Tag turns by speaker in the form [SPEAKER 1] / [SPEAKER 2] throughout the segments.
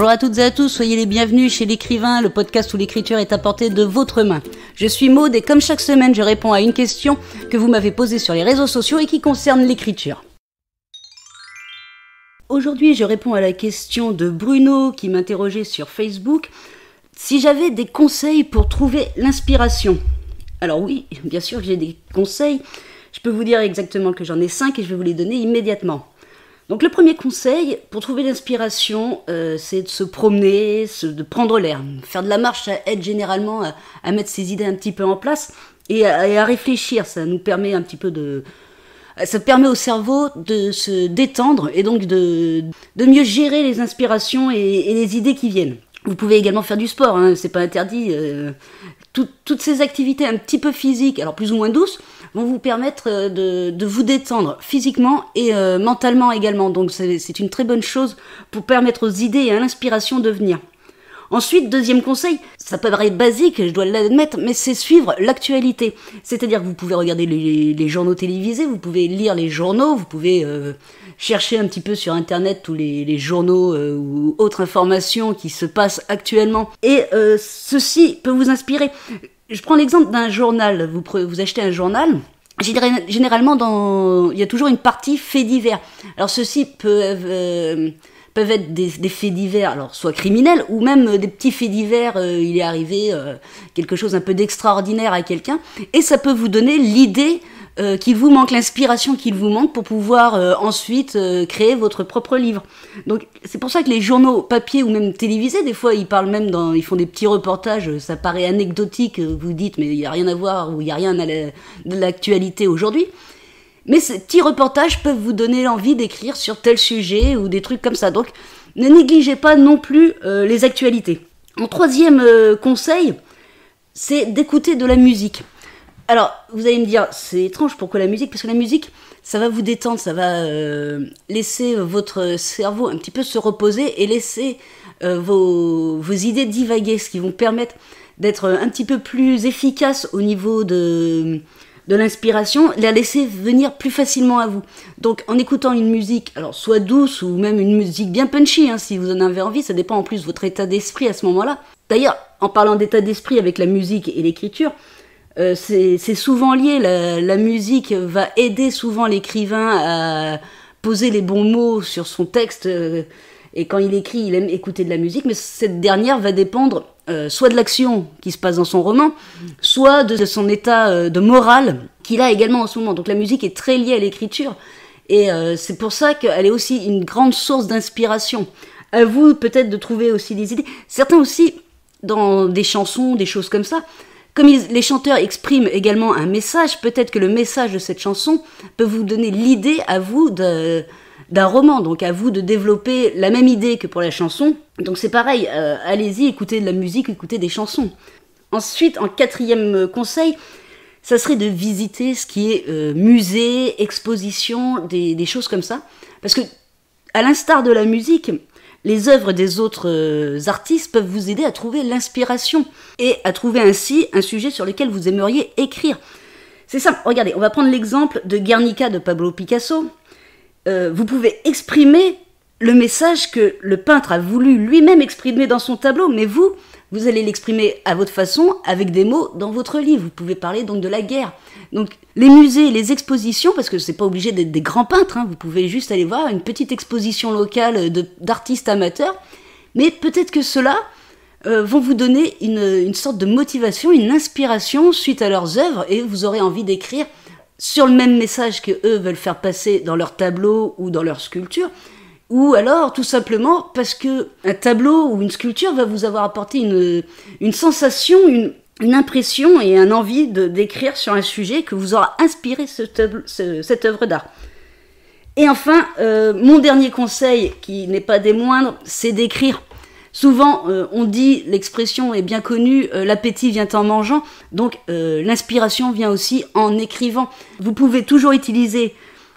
[SPEAKER 1] Bonjour à toutes et à tous, soyez les bienvenus chez l'écrivain, le podcast où l'écriture est à portée de votre main. Je suis Maude et comme chaque semaine, je réponds à une question que vous m'avez posée sur les réseaux sociaux et qui concerne l'écriture. Aujourd'hui, je réponds à la question de Bruno qui m'interrogeait sur Facebook si j'avais des conseils pour trouver l'inspiration. Alors oui, bien sûr, j'ai des conseils. Je peux vous dire exactement que j'en ai cinq et je vais vous les donner immédiatement. Donc le premier conseil pour trouver l'inspiration, euh, c'est de se promener, de prendre l'air. Faire de la marche, ça aide généralement à, mettre ses idées un petit peu en place et à, réfléchir. Ça nous permet un petit peu de, ça permet au cerveau de se détendre et donc de, mieux gérer les inspirations et, les idées qui viennent. Vous pouvez également faire du sport, hein, c'est pas interdit. Euh, toutes ces activités un petit peu physiques, alors plus ou moins douces, vont vous permettre euh, de, de vous détendre physiquement et euh, mentalement également. Donc c'est une très bonne chose pour permettre aux idées et à l'inspiration de venir. Ensuite, deuxième conseil, ça peut paraître basique, je dois l'admettre, mais c'est suivre l'actualité. C'est-à-dire que vous pouvez regarder les, journaux télévisés, vous pouvez lire les journaux, vous pouvez euh, chercher un petit peu sur Internet tous les, journaux euh, ou autres informations qui se passent actuellement. Et euh, ceci peut vous inspirer. Je prends l'exemple d'un journal. Vous, vous achetez un journal, généralement, dans, il y a toujours une partie faits divers. Alors ceci peut peuvent être des, faits divers, alors soit criminels, ou même euh, des petits faits divers, euh, il est arrivé euh, quelque chose un peu d'extraordinaire à quelqu'un, et ça peut vous donner l'idée qu'il vous manque, l'inspiration qu'il vous manque pour pouvoir ensuite créer votre propre livre. Donc c'est pour ça que les journaux papier ou même télévisés, des fois ils parlent même dans, ils font des petits reportages, ça paraît anecdotique, vous dites mais il n'y a rien à voir, ou il n'y a rien à l'actualité aujourd'hui. Mais ces petits reportages peuvent vous donner l'envie d'écrire sur tel sujet ou des trucs comme ça. Donc ne négligez pas non plus euh, les actualités. Mon troisième euh, conseil, c'est d'écouter de la musique. Alors, vous allez me dire, c'est étrange, pourquoi la musique Parce que la musique, ça va vous détendre, ça va euh, laisser votre cerveau un petit peu se reposer et laisser vos, vos idées divaguer, ce qui vont permettre d'être un petit peu plus efficace au niveau de, de l'inspiration, la laisser venir plus facilement à vous. Donc en écoutant une musique, alors soit douce ou même une musique bien punchy, hein, si vous en avez envie, ça dépend en plus de votre état d'esprit à ce moment-là. D'ailleurs, en parlant d'état d'esprit avec la musique et l'écriture, euh, c'est souvent lié, la, musique va aider souvent l'écrivain à poser les bons mots sur son texte, euh, et quand il écrit, il aime écouter de la musique, mais cette dernière va dépendre euh, soit de l'action qui se passe dans son roman, soit de, son état euh, de morale qu'il a également en ce moment. Donc la musique est très liée à l'écriture et euh, c'est pour ça qu'elle est aussi une grande source d'inspiration. À vous peut-être de trouver aussi des idées. Certains aussi, dans des chansons, des choses comme ça, comme les chanteurs expriment également un message, peut-être que le message de cette chanson peut vous donner l'idée à vous d'un roman, donc à vous de développer la même idée que pour la chanson, donc c'est pareil, euh, allez-y, écoutez de la musique, écoutez des chansons. Ensuite, en quatrième euh, conseil, ça serait de visiter ce qui est euh, musée, exposition, des, choses comme ça. Parce que, à l'instar de la musique, les œuvres des autres artistes peuvent vous aider à trouver l'inspiration et à trouver ainsi un sujet sur lequel vous aimeriez écrire. C'est simple, regardez, on va prendre l'exemple de Guernica de Pablo Picasso. vous pouvez exprimer le message que le peintre a voulu lui-même exprimer dans son tableau, mais vous, vous allez l'exprimer à votre façon, avec des mots dans votre livre. Vous pouvez parler donc de la guerre. Donc les musées, les expositions, parce que ce c'est pas obligé d'être des grands peintres, hein, vous pouvez juste aller voir une petite exposition locale euh, d'artistes amateurs, mais peut-être que cela, là euh, vont vous donner une, sorte de motivation, une inspiration suite à leurs œuvres et vous aurez envie d'écrire sur le même message que eux veulent faire passer dans leur tableaux ou dans leur sculpture ou alors tout simplement parce que un tableau ou une sculpture va vous avoir apporté une, sensation, une, impression et un envie de d'écrire sur un sujet que vous aura inspiré cette œuvre d'art. Et enfin, euh, mon dernier conseil, qui n'est pas des moindres, c'est d'écrire. Souvent, euh, on dit, l'expression est bien connue, euh, l'appétit vient en mangeant, donc l'inspiration vient aussi en écrivant. Vous pouvez toujours utiliser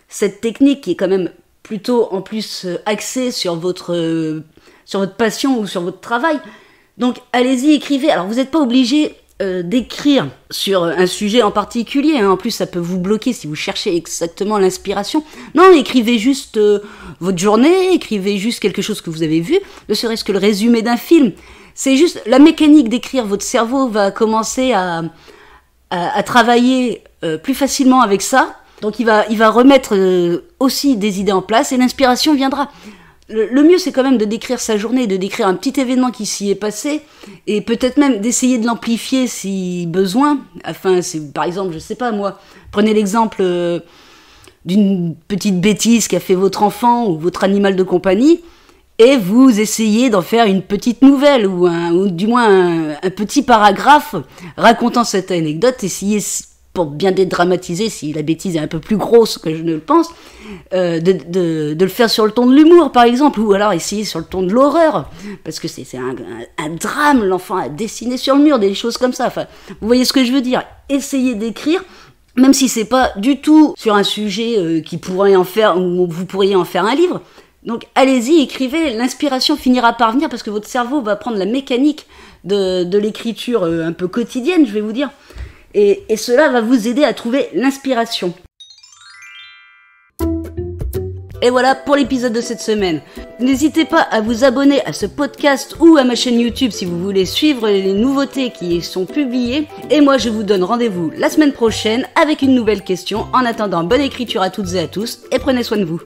[SPEAKER 1] cette technique qui est quand même plutôt en plus euh, axé sur votre, euh, sur votre passion ou sur votre travail. Donc allez-y, écrivez. Alors vous n'êtes pas obligé euh, d'écrire sur un sujet en particulier. Hein. En plus, ça peut vous bloquer si vous cherchez exactement l'inspiration. Non, écrivez juste votre journée, écrivez juste quelque chose que vous avez vu, ne serait-ce que le résumé d'un film. C'est juste la mécanique d'écrire. Votre cerveau va commencer à, à, travailler plus facilement avec ça. Donc il va, il va remettre aussi des idées en place et l'inspiration viendra. Le, mieux, c'est quand même de décrire sa journée, de décrire un petit événement qui s'y est passé, et peut-être même d'essayer de l'amplifier si besoin. Afin, par exemple, je ne sais pas moi, prenez l'exemple euh, d'une petite bêtise qu'a fait votre enfant ou votre animal de compagnie, et vous essayez d'en faire une petite nouvelle ou, du moins un, petit paragraphe racontant cette anecdote. Essayez pour bien dédramatiser, si la bêtise est un peu plus grosse que je ne le pense, euh, de, le faire sur le ton de l'humour, par exemple, ou alors ici sur le ton de l'horreur, parce que c'est un, drame, l'enfant a dessiné sur le mur, des choses comme ça. Enfin, vous voyez ce que je veux dire Essayez d'écrire. Même si c'est pas du tout sur un sujet euh, qui pourrait en faire, où vous pourriez en faire un livre, donc allez-y, écrivez, l'inspiration finira par venir parce que votre cerveau va prendre la mécanique de l'écriture euh, un peu quotidienne, je vais vous dire et, cela va vous aider à trouver l'inspiration. Et voilà pour l'épisode de cette semaine. N'hésitez pas à vous abonner à ce podcast ou à ma chaîne YouTube si vous voulez suivre les nouveautés qui y sont publiées. Et moi, je vous donne rendez-vous la semaine prochaine avec une nouvelle question. En attendant, bonne écriture à toutes et à tous et prenez soin de vous.